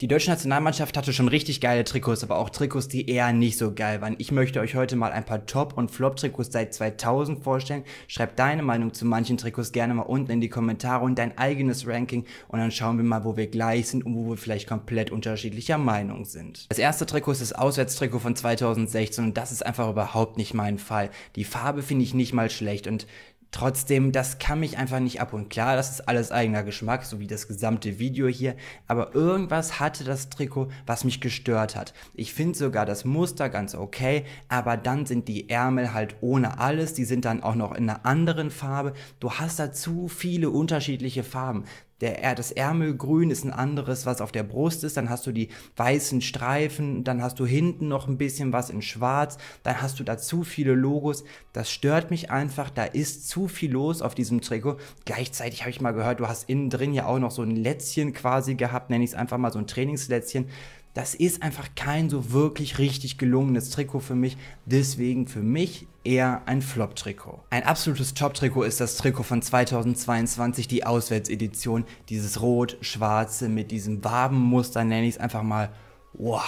Die deutsche Nationalmannschaft hatte schon richtig geile Trikots, aber auch Trikots, die eher nicht so geil waren. Ich möchte euch heute mal ein paar Top- und Flop-Trikots seit 2000 vorstellen. Schreibt deine Meinung zu manchen Trikots gerne mal unten in die Kommentare und dein eigenes Ranking und dann schauen wir mal, wo wir gleich sind und wo wir vielleicht komplett unterschiedlicher Meinung sind. Das erste Trikot ist das Auswärtstrikot von 2016 und das ist einfach überhaupt nicht mein Fall. Die Farbe finde ich nicht mal schlecht und Trotzdem, das kann mich einfach nicht ab. Und klar, das ist alles eigener Geschmack, so wie das gesamte Video hier. Aber irgendwas hatte das Trikot, was mich gestört hat. Ich finde sogar das Muster ganz okay, aber dann sind die Ärmel halt ohne alles. Die sind dann auch noch in einer anderen Farbe. Du hast da zu viele unterschiedliche Farben der, das Ärmelgrün ist ein anderes, was auf der Brust ist. Dann hast du die weißen Streifen, dann hast du hinten noch ein bisschen was in Schwarz, dann hast du da zu viele Logos. Das stört mich einfach, da ist zu viel los auf diesem Trikot. Gleichzeitig habe ich mal gehört, du hast innen drin ja auch noch so ein Lätzchen quasi gehabt, nenne ich es einfach mal so ein Trainingslätzchen das ist einfach kein so wirklich richtig gelungenes Trikot für mich. Deswegen für mich eher ein Flop-Trikot. Ein absolutes Top-Trikot ist das Trikot von 2022, die Auswärtsedition. Dieses rot-schwarze mit diesem Wabenmuster nenne ich es einfach mal. Wow.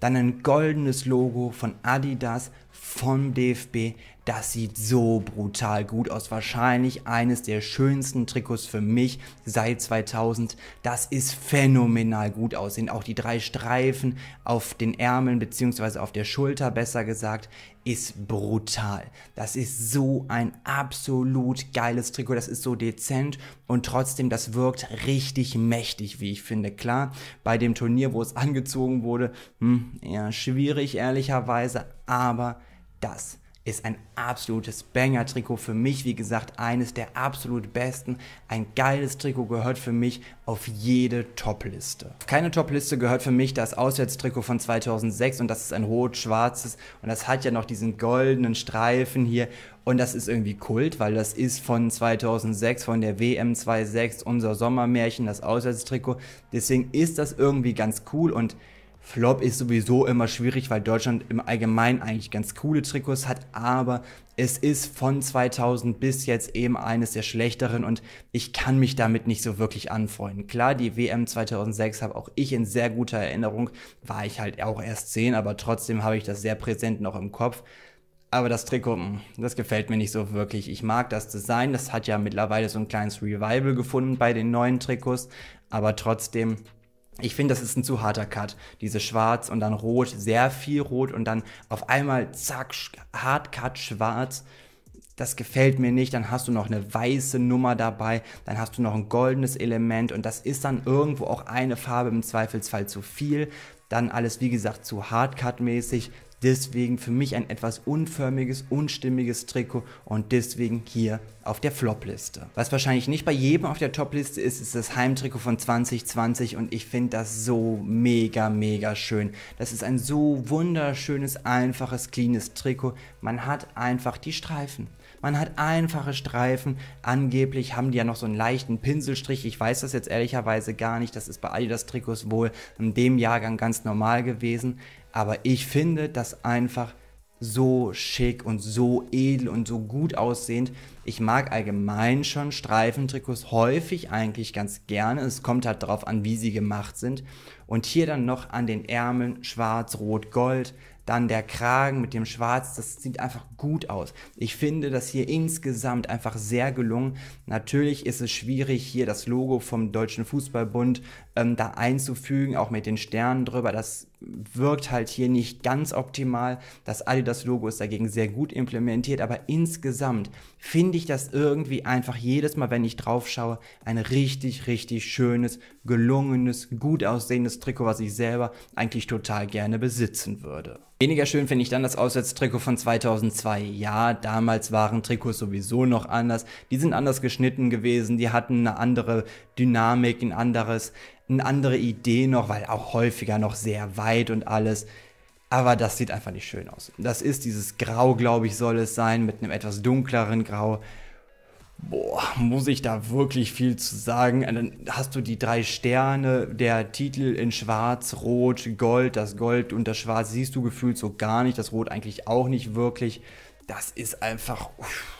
Dann ein goldenes Logo von Adidas, vom DFB. Das sieht so brutal gut aus. Wahrscheinlich eines der schönsten Trikots für mich seit 2000. Das ist phänomenal gut aussehen. Auch die drei Streifen auf den Ärmeln beziehungsweise auf der Schulter, besser gesagt, ist brutal. Das ist so ein absolut geiles Trikot. Das ist so dezent und trotzdem, das wirkt richtig mächtig, wie ich finde. Klar, bei dem Turnier, wo es angezogen wurde, hm, ja, schwierig ehrlicherweise, aber das ist ein absolutes Banger-Trikot für mich. Wie gesagt, eines der absolut besten. Ein geiles Trikot gehört für mich auf jede Top-Liste. Auf keine Top-Liste gehört für mich das Auswärtstrikot von 2006 und das ist ein rot-schwarzes und das hat ja noch diesen goldenen Streifen hier und das ist irgendwie Kult, weil das ist von 2006, von der WM 26, unser Sommermärchen, das Auswärtstrikot. Deswegen ist das irgendwie ganz cool und Flop ist sowieso immer schwierig, weil Deutschland im Allgemeinen eigentlich ganz coole Trikots hat, aber es ist von 2000 bis jetzt eben eines der schlechteren und ich kann mich damit nicht so wirklich anfreunden. Klar, die WM 2006 habe auch ich in sehr guter Erinnerung, war ich halt auch erst 10, aber trotzdem habe ich das sehr präsent noch im Kopf. Aber das Trikot, hm, das gefällt mir nicht so wirklich. Ich mag das Design, das hat ja mittlerweile so ein kleines Revival gefunden bei den neuen Trikots, aber trotzdem ich finde, das ist ein zu harter Cut. Diese Schwarz und dann Rot, sehr viel Rot und dann auf einmal zack, Hardcut Schwarz. Das gefällt mir nicht. Dann hast du noch eine weiße Nummer dabei. Dann hast du noch ein goldenes Element und das ist dann irgendwo auch eine Farbe im Zweifelsfall zu viel. Dann alles, wie gesagt, zu Hardcut-mäßig, Deswegen für mich ein etwas unförmiges, unstimmiges Trikot und deswegen hier auf der Flop-Liste. Was wahrscheinlich nicht bei jedem auf der Top-Liste ist, ist das Heimtrikot von 2020 und ich finde das so mega, mega schön. Das ist ein so wunderschönes, einfaches, cleanes Trikot. Man hat einfach die Streifen. Man hat einfache Streifen. Angeblich haben die ja noch so einen leichten Pinselstrich. Ich weiß das jetzt ehrlicherweise gar nicht. Das ist bei Adidas Trikots wohl in dem Jahrgang ganz normal gewesen. Aber ich finde das einfach so schick und so edel und so gut aussehend. Ich mag allgemein schon Streifentrikots häufig eigentlich ganz gerne. Es kommt halt darauf an, wie sie gemacht sind. Und hier dann noch an den Ärmeln schwarz, rot, gold. Dann der Kragen mit dem Schwarz, das sieht einfach gut aus. Ich finde das hier insgesamt einfach sehr gelungen. Natürlich ist es schwierig, hier das Logo vom Deutschen Fußballbund ähm, da einzufügen, auch mit den Sternen drüber. Das wirkt halt hier nicht ganz optimal. Das Adidas-Logo ist dagegen sehr gut implementiert, aber insgesamt finde ich das irgendwie einfach jedes Mal, wenn ich drauf schaue, ein richtig, richtig schönes, gelungenes, gut aussehendes Trikot, was ich selber eigentlich total gerne besitzen würde. Weniger schön finde ich dann das Auswärtstrikot von 2002. Ja, damals waren Trikots sowieso noch anders. Die sind anders geschnitten gewesen, die hatten eine andere Dynamik, ein anderes eine andere Idee noch, weil auch häufiger noch sehr weit und alles. Aber das sieht einfach nicht schön aus. Das ist dieses Grau, glaube ich, soll es sein, mit einem etwas dunkleren Grau. Boah, muss ich da wirklich viel zu sagen? Und dann hast du die drei Sterne, der Titel in Schwarz, Rot, Gold. Das Gold und das Schwarz siehst du gefühlt so gar nicht, das Rot eigentlich auch nicht wirklich. Das ist einfach. Uff,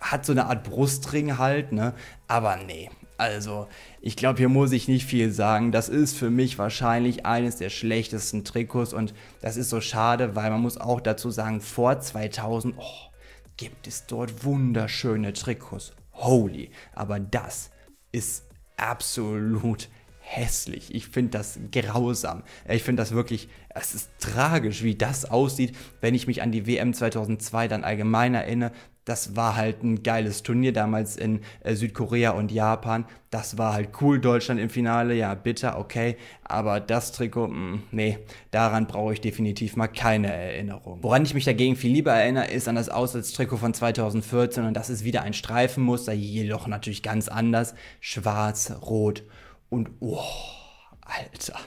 hat so eine Art Brustring halt, ne? Aber nee, also, ich glaube, hier muss ich nicht viel sagen. Das ist für mich wahrscheinlich eines der schlechtesten Trikots und das ist so schade, weil man muss auch dazu sagen, vor 2000 oh, gibt es dort wunderschöne Trikots. Holy. Aber das ist absolut hässlich. Ich finde das grausam. Ich finde das wirklich, es ist tragisch, wie das aussieht, wenn ich mich an die WM 2002 dann allgemein erinnere das war halt ein geiles Turnier damals in äh, Südkorea und Japan. Das war halt cool, Deutschland im Finale, ja, bitter, okay, aber das Trikot, mh, mm, nee, daran brauche ich definitiv mal keine Erinnerung. Woran ich mich dagegen viel lieber erinnere, ist an das Auswärtstrikot von 2014 und das ist wieder ein Streifenmuster, jedoch natürlich ganz anders, schwarz, rot und oh, Alter.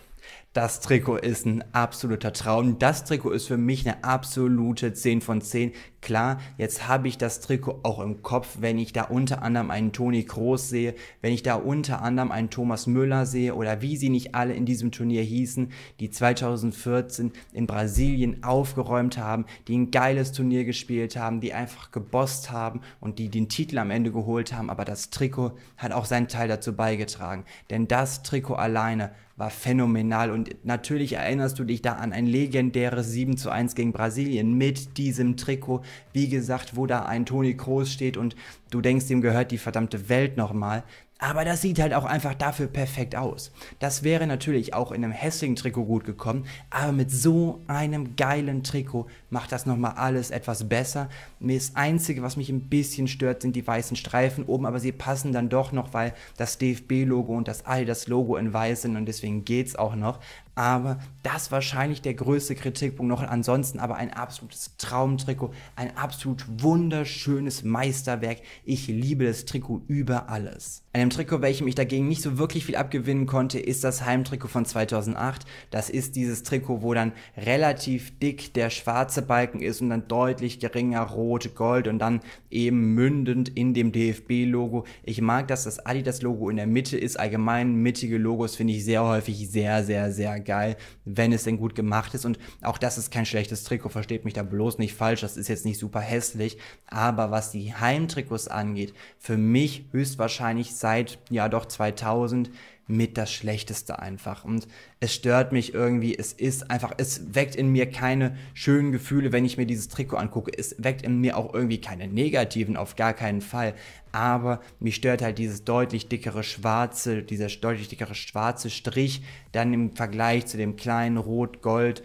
Das Trikot ist ein absoluter Traum. Das Trikot ist für mich eine absolute 10 von 10. Klar, jetzt habe ich das Trikot auch im Kopf, wenn ich da unter anderem einen Toni Kroos sehe, wenn ich da unter anderem einen Thomas Müller sehe oder wie sie nicht alle in diesem Turnier hießen, die 2014 in Brasilien aufgeräumt haben, die ein geiles Turnier gespielt haben, die einfach gebosst haben und die den Titel am Ende geholt haben. Aber das Trikot hat auch seinen Teil dazu beigetragen. Denn das Trikot alleine war phänomenal. Und natürlich erinnerst du dich da an ein legendäres 7 zu 1 gegen Brasilien mit diesem Trikot. Wie gesagt, wo da ein Toni Kroos steht und du denkst, ihm gehört die verdammte Welt nochmal. Aber das sieht halt auch einfach dafür perfekt aus. Das wäre natürlich auch in einem hässlichen Trikot gut gekommen, aber mit so einem geilen Trikot macht das nochmal alles etwas besser. Mir das Einzige, was mich ein bisschen stört, sind die weißen Streifen oben, aber sie passen dann doch noch, weil das DFB-Logo und das all das Logo in weiß sind und deswegen geht's auch noch. Aber das wahrscheinlich der größte Kritikpunkt noch. Ansonsten aber ein absolutes Traumtrikot, ein absolut wunderschönes Meisterwerk. Ich liebe das Trikot über alles. Einem Trikot, welchem ich dagegen nicht so wirklich viel abgewinnen konnte, ist das Heimtrikot von 2008. Das ist dieses Trikot, wo dann relativ dick der schwarze Balken ist und dann deutlich geringer rot, gold und dann eben mündend in dem DFB-Logo. Ich mag, dass das Adidas-Logo in der Mitte ist. Allgemein mittige Logos finde ich sehr häufig sehr, sehr, sehr geil, wenn es denn gut gemacht ist. Und auch das ist kein schlechtes Trikot, versteht mich da bloß nicht falsch. Das ist jetzt nicht super hässlich. Aber was die Heimtrikots angeht, für mich höchstwahrscheinlich seit, ja doch 2000, mit das Schlechteste einfach. Und es stört mich irgendwie, es ist einfach, es weckt in mir keine schönen Gefühle, wenn ich mir dieses Trikot angucke. Es weckt in mir auch irgendwie keine negativen, auf gar keinen Fall. Aber mich stört halt dieses deutlich dickere schwarze, dieser deutlich dickere schwarze Strich, dann im Vergleich zu dem kleinen Rot-Gold.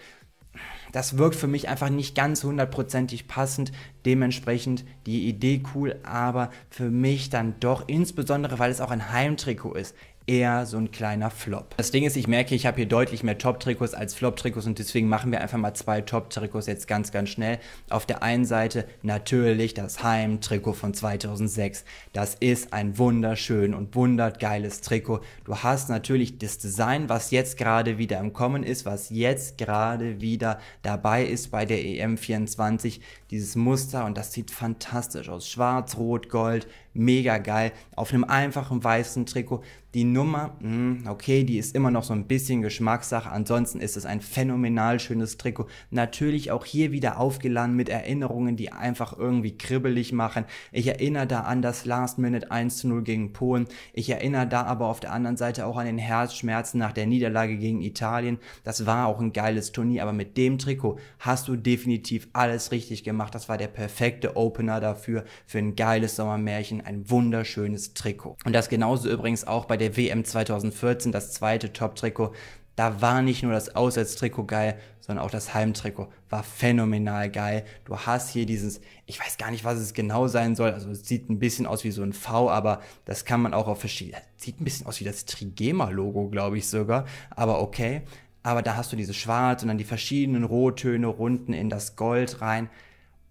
Das wirkt für mich einfach nicht ganz hundertprozentig passend. Dementsprechend die Idee cool, aber für mich dann doch, insbesondere weil es auch ein Heimtrikot ist, eher so ein kleiner Flop. Das Ding ist, ich merke, ich habe hier deutlich mehr Top-Trikots als Flop-Trikots und deswegen machen wir einfach mal zwei Top-Trikots jetzt ganz, ganz schnell. Auf der einen Seite natürlich das Heim-Trikot von 2006. Das ist ein wunderschön und wundergeiles Trikot. Du hast natürlich das Design, was jetzt gerade wieder im Kommen ist, was jetzt gerade wieder dabei ist bei der EM24. Dieses Muster und das sieht fantastisch aus. Schwarz, Rot, Gold, mega geil. Auf einem einfachen weißen Trikot. Die Nummer, mh, hm, okay, die ist immer noch so ein bisschen Geschmackssache. Ansonsten ist es ein phänomenal schönes Trikot. Natürlich auch hier wieder aufgeladen mit Erinnerungen, die einfach irgendwie kribbelig machen. Ich erinnere da an das Last Minute 1 zu 0 gegen Polen. Ich erinnere da aber auf der anderen Seite auch an den Herzschmerzen nach der Niederlage gegen Italien. Das war auch ein geiles Turnier, aber mit dem Trikot hast du definitiv alles richtig gemacht. Das war der perfekte Opener dafür, für ein geiles Sommermärchen ein wunderschönes Trikot. Und das genauso übrigens auch bei der WM 2014, das zweite Top-Trikot. Da war nicht nur das Auswärtstrikot geil, sondern auch das Heimtrikot war phänomenal geil. Du hast hier dieses, ich weiß gar nicht, was es genau sein soll. Also es sieht ein bisschen aus wie so ein V, aber das kann man auch auf verschiedene. Sieht ein bisschen aus wie das Trigema-Logo, glaube ich sogar. Aber okay. Aber da hast du dieses Schwarz und dann die verschiedenen Rottöne runden in das Gold rein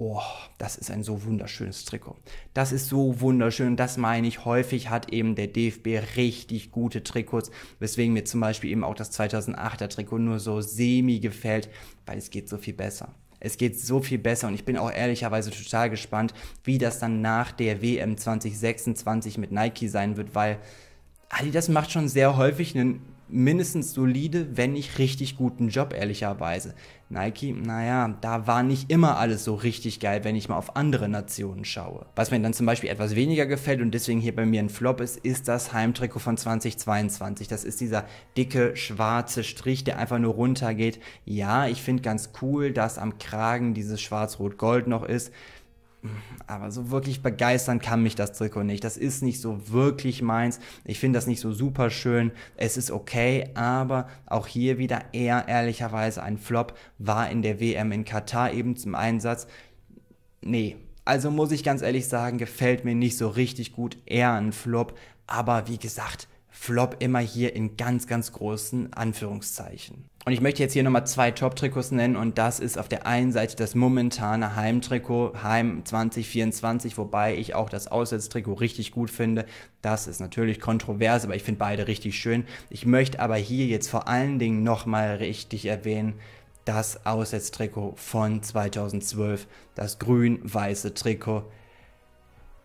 oh, das ist ein so wunderschönes Trikot. Das ist so wunderschön, das meine ich. Häufig hat eben der DFB richtig gute Trikots, weswegen mir zum Beispiel eben auch das 2008er Trikot nur so semi gefällt, weil es geht so viel besser. Es geht so viel besser und ich bin auch ehrlicherweise total gespannt, wie das dann nach der WM 2026 mit Nike sein wird, weil Adidas macht schon sehr häufig einen mindestens solide, wenn nicht richtig guten Job, ehrlicherweise. Nike, naja, da war nicht immer alles so richtig geil, wenn ich mal auf andere Nationen schaue. Was mir dann zum Beispiel etwas weniger gefällt und deswegen hier bei mir ein Flop ist, ist das Heimtrikot von 2022. Das ist dieser dicke schwarze Strich, der einfach nur runtergeht. Ja, ich finde ganz cool, dass am Kragen dieses schwarz-rot-gold noch ist aber so wirklich begeistern kann mich das Trikot nicht. Das ist nicht so wirklich meins. Ich finde das nicht so super schön. Es ist okay, aber auch hier wieder eher ehrlicherweise ein Flop war in der WM in Katar eben zum Einsatz. Nee, also muss ich ganz ehrlich sagen, gefällt mir nicht so richtig gut. Eher ein Flop, aber wie gesagt, Flop immer hier in ganz, ganz großen Anführungszeichen. Und ich möchte jetzt hier nochmal zwei Top-Trikots nennen und das ist auf der einen Seite das momentane Heimtrikot, Heim 2024, wobei ich auch das Auswärtstrikot richtig gut finde. Das ist natürlich kontrovers, aber ich finde beide richtig schön. Ich möchte aber hier jetzt vor allen Dingen nochmal richtig erwähnen, das Auswärtstrikot von 2012, das grün-weiße Trikot.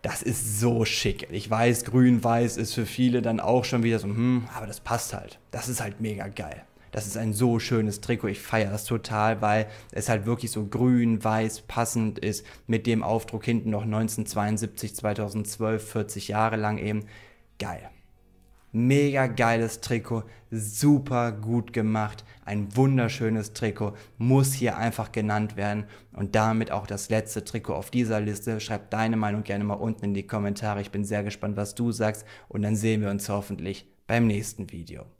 Das ist so schick. Ich weiß, grün-weiß ist für viele dann auch schon wieder so, hm, aber das passt halt. Das ist halt mega geil das ist ein so schönes Trikot. Ich feiere das total, weil es halt wirklich so grün-weiß passend ist. Mit dem Aufdruck hinten noch 1972, 2012, 40 Jahre lang eben. Geil. Mega geiles Trikot, super gut gemacht, ein wunderschönes Trikot, muss hier einfach genannt werden und damit auch das letzte Trikot auf dieser Liste. Schreib deine Meinung gerne mal unten in die Kommentare, ich bin sehr gespannt, was du sagst und dann sehen wir uns hoffentlich beim nächsten Video.